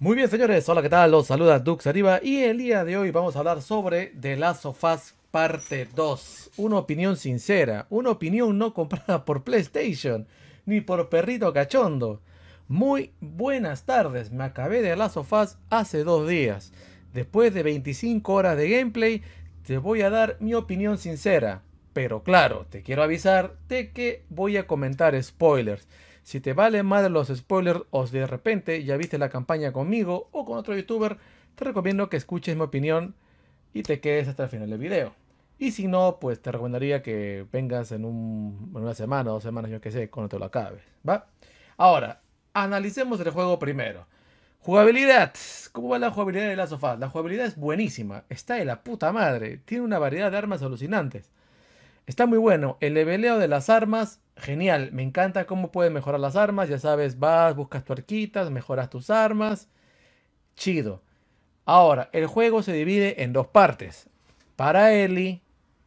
Muy bien, señores, hola, ¿qué tal? Los saluda Dux Arriba y el día de hoy vamos a hablar sobre The Last of Us Parte 2. Una opinión sincera, una opinión no comprada por PlayStation ni por Perrito Cachondo. Muy buenas tardes, me acabé de The Last of Us hace dos días. Después de 25 horas de gameplay, te voy a dar mi opinión sincera. Pero claro, te quiero avisar de que voy a comentar spoilers. Si te valen más los spoilers o si de repente ya viste la campaña conmigo o con otro youtuber, te recomiendo que escuches mi opinión y te quedes hasta el final del video. Y si no, pues te recomendaría que vengas en, una semana, dos semanas, yo que sé, cuando te lo acabes, ¿va? Ahora, analicemos el juego primero. Jugabilidad. ¿Cómo va la jugabilidad de la sofá? La jugabilidad es buenísima. Está de la puta madre. Tiene una variedad de armas alucinantes. Está muy bueno. El leveleo de las armas, genial. Me encanta cómo puedes mejorar las armas. Ya sabes, vas, buscas tu arquitas, mejoras tus armas. Chido. Ahora, el juego se divide en dos partes. Para Ellie,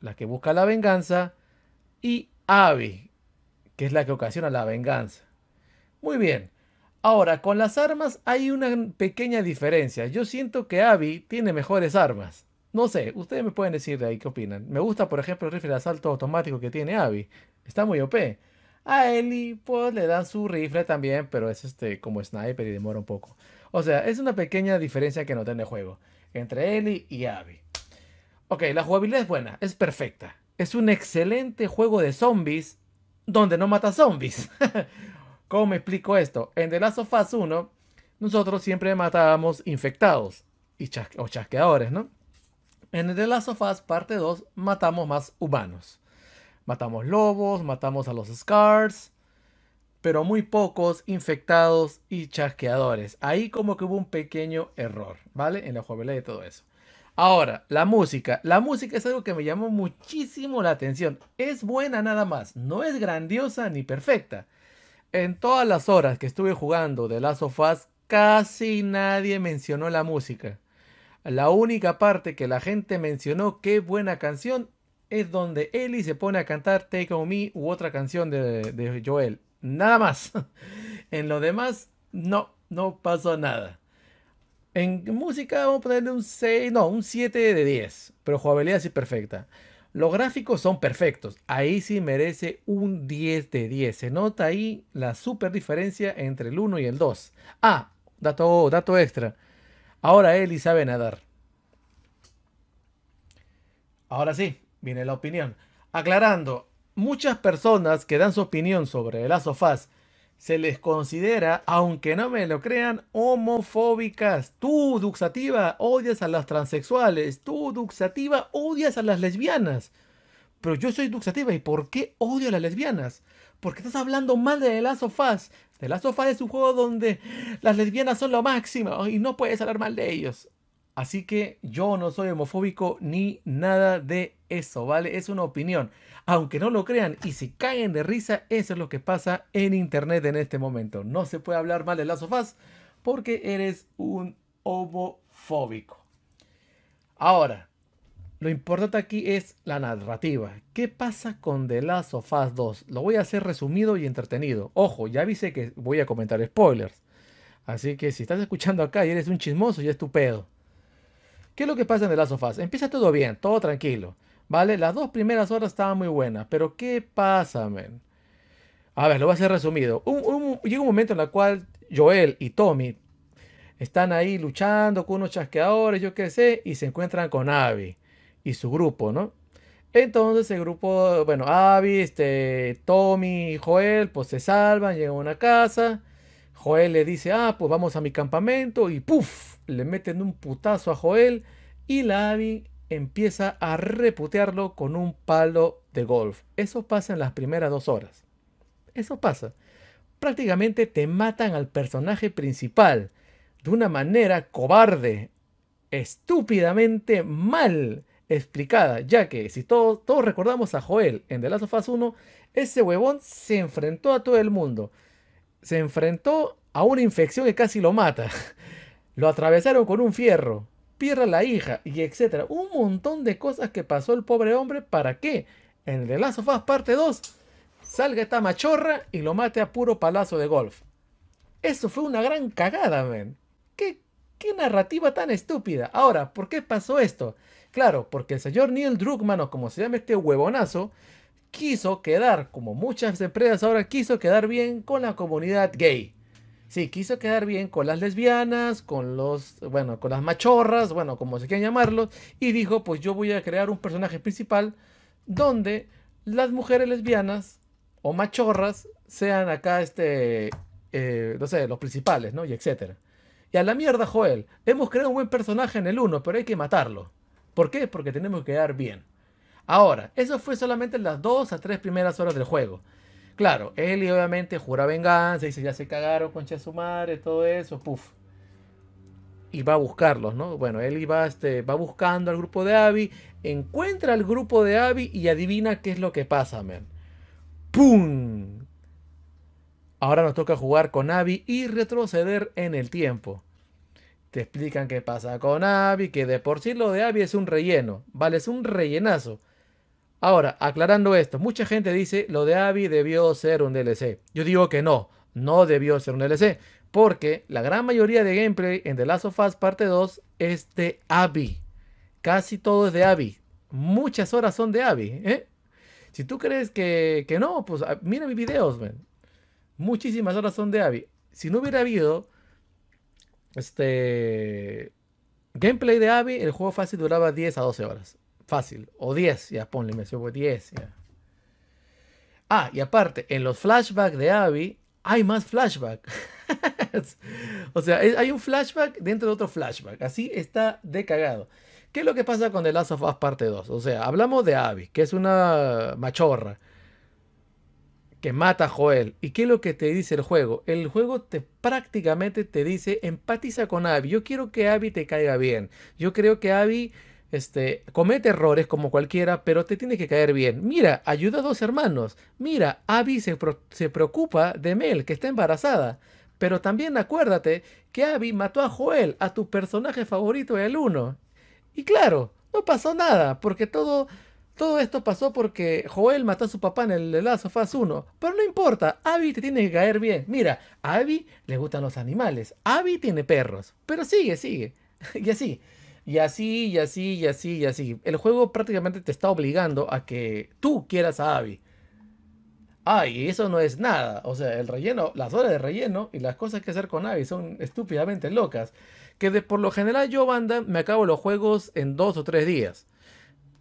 la que busca la venganza, y Abby, que es la que ocasiona la venganza. Muy bien. Ahora, con las armas hay una pequeña diferencia. Yo siento que Abby tiene mejores armas. No sé, ustedes me pueden decir de ahí qué opinan. Me gusta, por ejemplo, el rifle de asalto automático que tiene Abby. Está muy OP. A Ellie, pues le dan su rifle también, pero es este como sniper y demora un poco. O sea, es una pequeña diferencia que no en juego entre Ellie y Abby. Ok, la jugabilidad es buena, es perfecta. Es un excelente juego de zombies donde no mata zombies. ¿Cómo me explico esto? En The Last of Us 1, nosotros siempre matábamos infectados y o chasqueadores, ¿no? En The Last of Us parte 2 matamos más humanos. Matamos lobos, matamos a los Scars, pero muy pocos infectados y chasqueadores. Ahí como que hubo un pequeño error, ¿vale? En la jugabilidad y todo eso. Ahora, la música. La música es algo que me llamó muchísimo la atención. Es buena nada más, no es grandiosa ni perfecta. En todas las horas que estuve jugando The Last of Us, casi nadie mencionó la música. La única parte que la gente mencionó qué buena canción es donde Ellie se pone a cantar Take On Me u otra canción de, Joel. Nada más. en lo demás, no, no pasó nada. En música vamos a ponerle un 6, no, un 7 de 10, pero jugabilidad sí perfecta. Los gráficos son perfectos, ahí sí merece un 10 de 10. Se nota ahí la super diferencia entre el 1 y el 2. Ah, dato, dato extra. Ahora Eli sabe nadar. Ahora sí, viene la opinión. Aclarando, muchas personas que dan su opinión sobre el Asofaz se les considera, aunque no me lo crean, homofóbicas. Tú, Duxativa, odias a las transexuales. Tú, Duxativa, odias a las lesbianas. Pero yo soy Duxativa y ¿por qué odio a las lesbianas? Porque estás hablando mal de The Last of Us? The es un juego donde las lesbianas son lo máximo y no puedes hablar mal de ellos. Así que yo no soy homofóbico ni nada de eso, ¿vale? Es una opinión. Aunque no lo crean y se caen de risa, eso es lo que pasa en internet en este momento. No se puede hablar mal de Last of porque eres un homofóbico. Ahora, lo importante aquí es la narrativa. ¿Qué pasa con The Last of Us 2? Lo voy a hacer resumido y entretenido. Ojo, ya avisé que voy a comentar spoilers. Así que si estás escuchando acá y eres un chismoso, y es tu pedo. ¿Qué es lo que pasa en The Last of Us? Empieza todo bien, todo tranquilo. ¿Vale? Las dos primeras horas estaban muy buenas. Pero ¿qué pasa, men? A ver, lo voy a hacer resumido. llega un momento en el cual Joel y Tommy están ahí luchando con unos chasqueadores, yo qué sé, y se encuentran con Abby y su grupo, ¿no? Entonces el grupo, bueno, Abby, este, Tommy y Joel, pues se salvan, llegan a una casa. Joel le dice, ah, pues vamos a mi campamento y puff, Le meten un putazo a Joel y la Abby empieza a reputearlo con un palo de golf. Eso pasa en las primeras dos horas. Eso pasa. Prácticamente te matan al personaje principal de una manera cobarde, estúpidamente mal explicada, ya que si todos, todos recordamos a Joel en The Last of Us 1, ese huevón se enfrentó a todo el mundo. Se enfrentó a una infección que casi lo mata. Lo atravesaron con un fierro. pierra la hija y etcétera. Un montón de cosas que pasó el pobre hombre para que en The Last of Us parte 2 salga esta machorra y lo mate a puro palazo de golf. Eso fue una gran cagada, men. ¿Qué, qué narrativa tan estúpida. Ahora, ¿por qué pasó esto? Claro, porque el señor Neil Druckmann, o como se llama este huevonazo, quiso quedar, como muchas empresas ahora, quiso quedar bien con la comunidad gay. Sí, quiso quedar bien con las lesbianas, con los, bueno, con las machorras, bueno, como se quieran llamarlos, y dijo, pues yo voy a crear un personaje principal donde las mujeres lesbianas o machorras sean acá, este, eh, no sé, los principales, ¿no? Y etcétera. Y a la mierda, Joel, hemos creado un buen personaje en el 1, pero hay que matarlo. ¿Por qué? Porque tenemos que quedar bien. Ahora, eso fue solamente en las dos a tres primeras horas del juego. Claro, Eli obviamente jura venganza, dice ya se cagaron, con de todo eso, puf Y va a buscarlos, ¿no? Bueno, Eli va, este, va buscando al grupo de Abby, encuentra al grupo de Abby y adivina qué es lo que pasa, man. ¡Pum! Ahora nos toca jugar con Abby y retroceder en el tiempo. Te explican qué pasa con Avi, que de por sí lo de Abby es un relleno, ¿vale? Es un rellenazo. Ahora, aclarando esto, mucha gente dice lo de Avi debió ser un DLC. Yo digo que no, no debió ser un DLC, porque la gran mayoría de gameplay en The Last of Us Parte 2 es de Abby. Casi todo es de Avi. Muchas horas son de Avi, ¿eh? Si tú crees que, que no, pues ah, mira mis videos, man. Muchísimas horas son de Abby. Si no hubiera habido este. Gameplay de Abby, el juego fácil duraba 10 a 12 horas. Fácil. O 10, ya ponle, me subo 10. Ah, y aparte, en los flashbacks de Abby hay más flashback. o sea, hay un flashback dentro de otro flashback. Así está de cagado. ¿Qué es lo que pasa con The Last of Us parte 2? O sea, hablamos de Abby, que es una machorra que mata a Joel. ¿Y qué es lo que te dice el juego? El juego te prácticamente te dice, empatiza con Abby. Yo quiero que Abby te caiga bien. Yo creo que Abby este, comete errores como cualquiera, pero te tiene que caer bien. Mira, ayuda a dos hermanos. Mira, Abby se, se preocupa de Mel, que está embarazada. Pero también acuérdate que Abby mató a Joel, a tu personaje favorito el 1. Y claro, no pasó nada, porque todo todo esto pasó porque Joel mató a su papá en el lazo Faz 1. Pero no importa, Abby te tiene que caer bien. Mira, a Abby le gustan los animales. Abby tiene perros. Pero sigue, sigue. y así. Y así, y así, y así, y así. El juego prácticamente te está obligando a que tú quieras a Abby. Ay, eso no es nada. O sea, el relleno, las horas de relleno y las cosas que hacer con Abby son estúpidamente locas. Que por lo general yo, banda, me acabo los juegos en dos o tres días.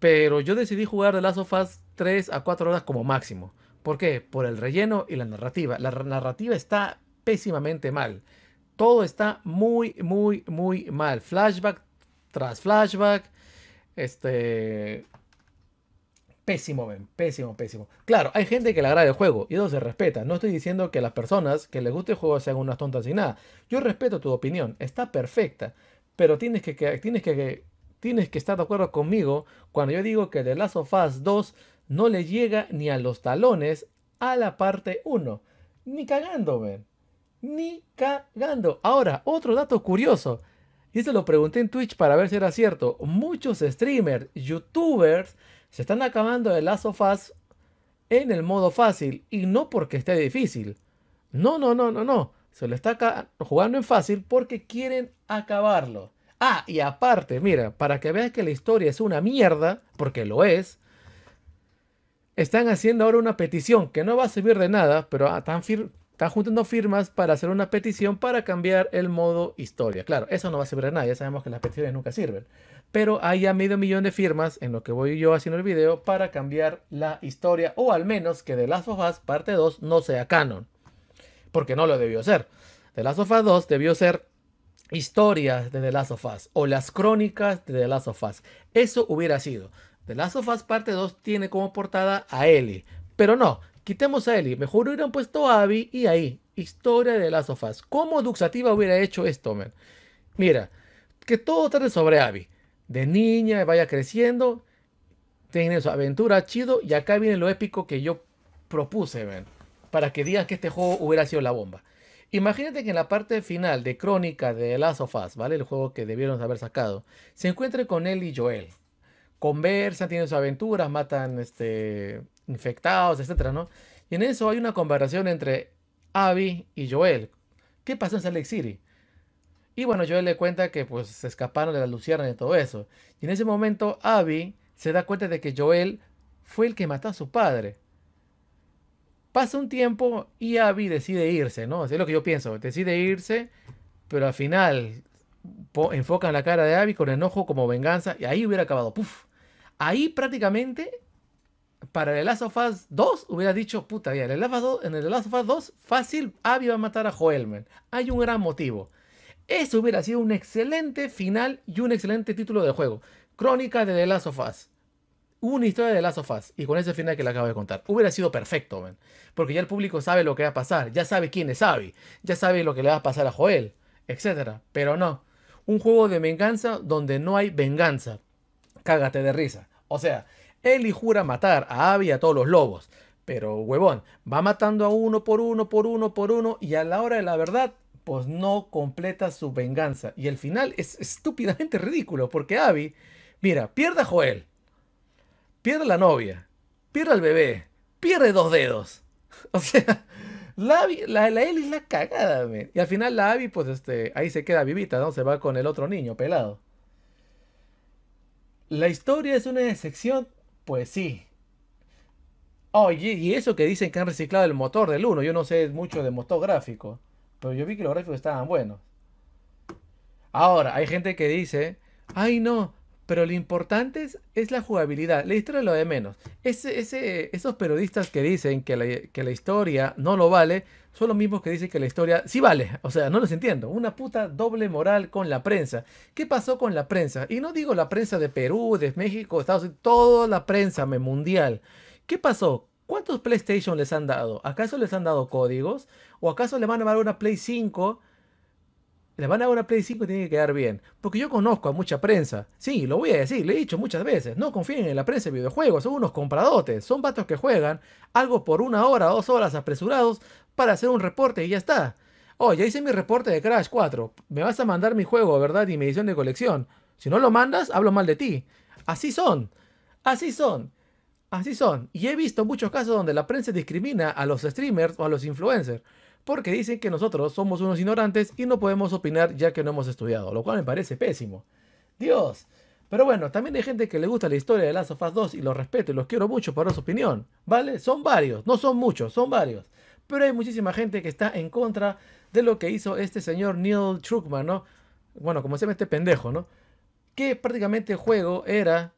Pero yo decidí jugar de Last of Us 3 a 4 horas como máximo. ¿Por qué? Por el relleno y la narrativa. La narrativa está pésimamente mal. Todo está muy, muy, muy mal. Flashback tras flashback. Este. Pésimo, Pésimo, pésimo. Claro, hay gente que le agrada el juego y eso se respeta. No estoy diciendo que las personas que les guste el juego sean unas tontas y nada. Yo respeto tu opinión. Está perfecta. Pero tienes que, tienes que tienes que estar de acuerdo conmigo cuando yo digo que The Last of Us 2 no le llega ni a los talones a la parte 1. Ni cagando, Ni cagando. Ahora, otro dato curioso. Y se lo pregunté en Twitch para ver si era cierto. Muchos streamers, youtubers, se están acabando The Last of Us en el modo fácil. Y no porque esté difícil. No, no, no, no, no. Se lo está jugando en fácil porque quieren acabarlo. Ah, y aparte, mira, para que veas que la historia es una mierda, porque lo es, están haciendo ahora una petición que no va a servir de nada, pero ah, están, juntando firmas para hacer una petición para cambiar el modo historia. Claro, eso no va a servir de nada, ya sabemos que las peticiones nunca sirven. Pero hay ya medio millón de firmas en lo que voy yo haciendo el video para cambiar la historia, o al menos que The Last of Us parte 2 no sea canon, porque no lo debió ser. The Last of Us 2 debió ser historias de The Last of Us o las crónicas de The Last of Us. Eso hubiera sido. The Last of Us parte 2 tiene como portada a Ellie. Pero no, quitemos a Ellie. Mejor hubieran puesto a Abby y ahí. Historia de The Last of Us. ¿Cómo Duxativa hubiera hecho esto, man? Mira, que todo trate sobre Abby. De niña, vaya creciendo. Tiene su aventura chido. Y acá viene lo épico que yo propuse, man. Para que digan que este juego hubiera sido la bomba. Imagínate que en la parte final de Crónica de Last of ¿vale? El juego que debieron haber sacado, se encuentre con él y Joel. Conversan, tienen sus aventuras, matan este, infectados, etcétera, ¿no? Y en eso hay una conversación entre Abby y Joel. ¿Qué pasó en Salt City? Y bueno, Joel le cuenta que pues se escaparon de la lucierna y todo eso. Y en ese momento Abby se da cuenta de que Joel fue el que mató a su padre. Pasa un tiempo y Abby decide irse, ¿no? Es lo que yo pienso. Decide irse, pero al final enfocan la cara de Abby con enojo como venganza y ahí hubiera acabado. Puf. Ahí prácticamente para el Last of Us 2 hubiera dicho, puta, en el, 2, Last of 2 fácil, Abby va a matar a Joelman. Hay un gran motivo. Eso hubiera sido un excelente final y un excelente título de juego. Crónica de The Last of Us una historia de Last of y con ese final que le acabo de contar. Hubiera sido perfecto, Porque ya el público sabe lo que va a pasar, ya sabe quién es Abby, ya sabe lo que le va a pasar a Joel, etc. Pero no. Un juego de venganza donde no hay venganza. Cágate de risa. O sea, Eli jura matar a Abby y a todos los lobos. Pero, huevón, va matando a uno por uno, por uno, por uno. Y a la hora de la verdad, pues no completa su venganza. Y el final es estúpidamente ridículo. Porque Abby, mira, pierde a Joel pierde la novia, pierde el bebé, pierde dos dedos. O sea, la, Abby, la, la es la cagada, man. Y al final la Abby, pues este, ahí se queda vivita, ¿no? Se va con el otro niño, pelado. La historia es una excepción? pues sí. Oye, y eso que dicen que han reciclado el motor del Uno, yo no sé mucho de motor gráfico, pero yo vi que los gráficos estaban buenos. Ahora, hay gente que dice, ay no, pero lo importante es, la jugabilidad. La historia es lo de menos. esos periodistas que dicen que la, historia no lo vale son los mismos que dicen que la historia sí vale. O sea, no los entiendo. Una puta doble moral con la prensa. ¿Qué pasó con la prensa? Y no digo la prensa de Perú, de México, Estados Unidos, toda la prensa mundial. ¿Qué pasó? ¿Cuántos PlayStation les han dado? ¿Acaso les han dado códigos? ¿O acaso le van a dar una Play 5 le van a dar una Play 5 y tiene que quedar bien. Porque yo conozco a mucha prensa. Sí, lo voy a decir, lo he dicho muchas veces. No confíen en la prensa de videojuegos, son unos compradotes. Son vatos que juegan algo por una hora, dos horas apresurados para hacer un reporte y ya está. Oye, ya hice mi reporte de Crash 4. Me vas a mandar mi juego, ¿verdad? Y mi edición de colección. Si no lo mandas, hablo mal de ti. Así son. Así son. Así son. Y he visto muchos casos donde la prensa discrimina a los streamers o a los influencers porque dicen que nosotros somos unos ignorantes y no podemos opinar ya que no hemos estudiado, lo cual me parece pésimo. Dios. Pero bueno, también hay gente que le gusta la historia de Last of 2 y los respeto y los quiero mucho por su opinión, ¿vale? Son varios, no son muchos, son varios. Pero hay muchísima gente que está en contra de lo que hizo este señor Neil Truckman, ¿no? Bueno, como se llama este pendejo, ¿no? Que prácticamente el juego era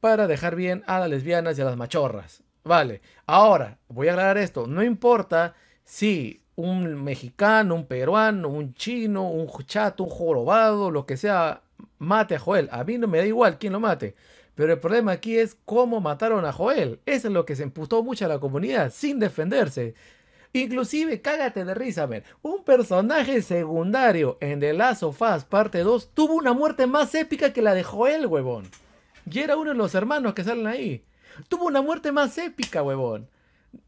para dejar bien a las lesbianas y a las machorras. Vale, ahora voy a aclarar esto, no importa Sí, un mexicano, un peruano, un chino, un chato, un jorobado, lo que sea, mate a Joel. A mí no me da igual quién lo mate. Pero el problema aquí es cómo mataron a Joel. Eso es lo que se empujó mucho a la comunidad, sin defenderse. Inclusive, cágate de risa, ver Un personaje secundario en The Last of Us Parte 2 tuvo una muerte más épica que la de Joel, huevón. Y era uno de los hermanos que salen ahí. Tuvo una muerte más épica, huevón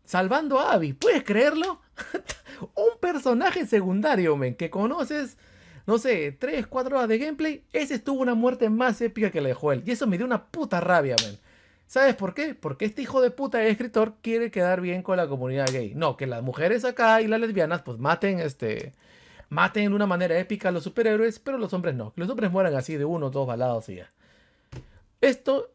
salvando a Abby. ¿Puedes creerlo? un personaje secundario, men, que conoces, no sé, 3, 4 horas de gameplay. Ese estuvo una muerte más épica que la de Joel. Y eso me dio una puta rabia, men. ¿Sabes por qué? Porque este hijo de puta escritor quiere quedar bien con la comunidad gay. No, que las mujeres acá y las lesbianas pues maten este... Maten de una manera épica a los superhéroes, pero los hombres no. Que los hombres mueran así de uno o dos balados y ya. Esto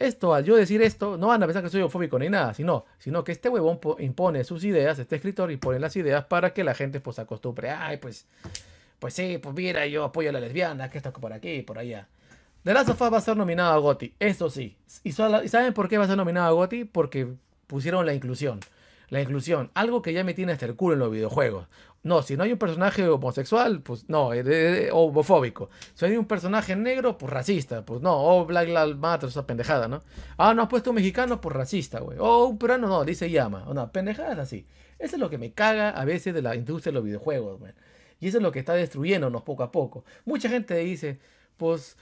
esto, al yo decir esto, no van a pensar que soy eufóbico ni nada, sino, sino que este huevón impone sus ideas, este escritor impone las ideas para que la gente pues acostumbre. Ay, pues, pues sí, pues mira, yo apoyo a la lesbiana, que está por aquí, y por allá. The Last of va a ser nominado a Gotti, eso sí. Y, ¿Y saben por qué va a ser nominado a Gotti? Porque pusieron la inclusión. La inclusión, algo que ya me tiene hasta el culo en los videojuegos. No, si no hay un personaje homosexual, pues no, es eh, eh, eh, homofóbico. Si hay un personaje negro, pues racista, pues no. O oh, Black Lives Matter, esa pendejada, ¿no? Ah, no has puesto un mexicano, pues racista, güey. O oh, un peruano, no, dice llama. O no, es así. Eso es lo que me caga a veces de la industria de los videojuegos, güey. Y eso es lo que está destruyéndonos poco a poco. Mucha gente dice, pues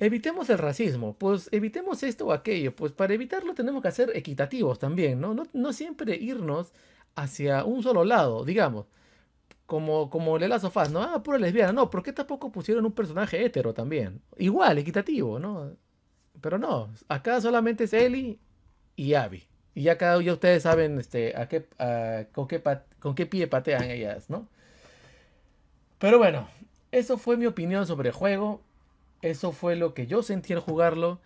evitemos el racismo, pues evitemos esto o aquello, pues para evitarlo tenemos que ser equitativos también, ¿no? No, siempre irnos hacia un solo lado, digamos. Como, como le faz, ¿no? Ah, pura lesbiana, no, ¿por qué tampoco pusieron un personaje hétero también? Igual, equitativo, ¿no? Pero no, acá solamente es Eli y Abby. Y ya cada ya ustedes saben este, a qué, qué con qué pie patean ellas, ¿no? Pero bueno, eso fue mi opinión sobre el juego. Eso fue lo que yo sentí al jugarlo.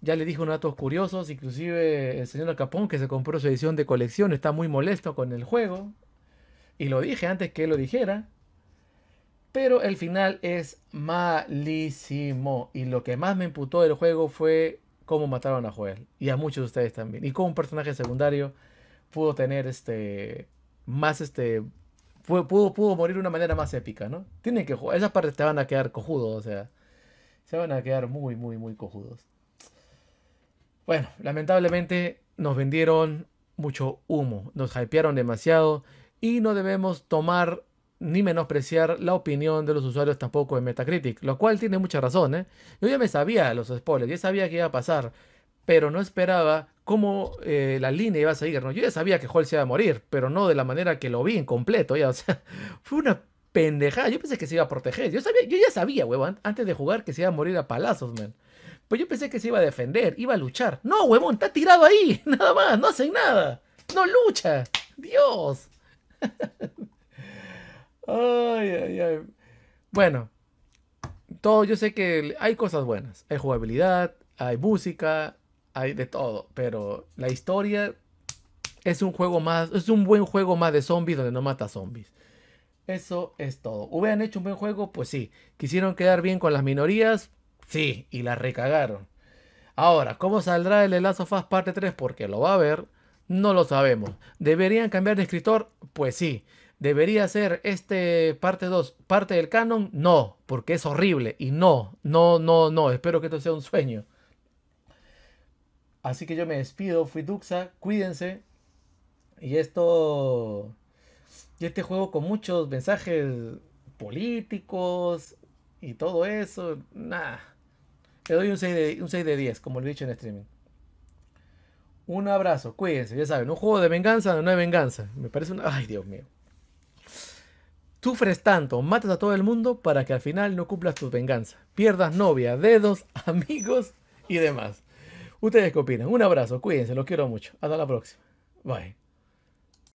Ya le dije unos datos curiosos, inclusive el señor Capón que se compró su edición de colección está muy molesto con el juego. Y lo dije antes que lo dijera. Pero el final es malísimo. Y lo que más me imputó del juego fue cómo mataron a Joel. Y a muchos de ustedes también. Y cómo un personaje secundario pudo tener este. Más este. Pudo, pudo, morir de una manera más épica, ¿no? Tienen que jugar. Esas partes te van a quedar cojudos, o sea. Se van a quedar muy, muy, muy cojudos. Bueno, lamentablemente nos vendieron mucho humo, nos hypearon demasiado y no debemos tomar ni menospreciar la opinión de los usuarios tampoco de Metacritic, lo cual tiene mucha razón. ¿eh? Yo ya me sabía los spoilers, ya sabía que iba a pasar, pero no esperaba cómo eh, la línea iba a seguir. Yo ya sabía que Hall se iba a morir, pero no de la manera que lo vi en completo. Ya, o sea, fue una Pendeja, Yo pensé que se iba a proteger. Yo, sabía, yo ya sabía, huevón, antes de jugar que se iba a morir a palazos, man. Pues yo pensé que se iba a defender, iba a luchar. No, huevón, está tirado ahí. Nada más, no hacen nada. No lucha. Dios. ay, ay, Bueno, todo, yo sé que hay cosas buenas. Hay jugabilidad, hay música, hay de todo. Pero la historia es un juego más, es un buen juego más de zombies donde no mata zombies. Eso es todo. ¿Hubieran hecho un buen juego? Pues sí. ¿Quisieron quedar bien con las minorías? Sí, y las recagaron. Ahora, ¿cómo saldrá el Elazo Fast parte 3? Porque lo va a ver. No lo sabemos. ¿Deberían cambiar de escritor? Pues sí. ¿Debería ser este parte 2 parte del canon? No, porque es horrible. Y no, no, no, no. Espero que esto sea un sueño. Así que yo me despido. Fui Duxa. Cuídense. Y esto y este juego con muchos mensajes políticos y todo eso, nada. Le doy un 6 de, un de 10, como lo he dicho en streaming. Un abrazo, cuídense, ya saben, un juego de venganza no es venganza. Me parece una... Ay, Dios mío. Sufres tanto, matas a todo el mundo para que al final no cumplas tu venganza. Pierdas novia, dedos, amigos y demás. ¿Ustedes qué opinan? Un abrazo, cuídense, los quiero mucho. Hasta la próxima. Bye.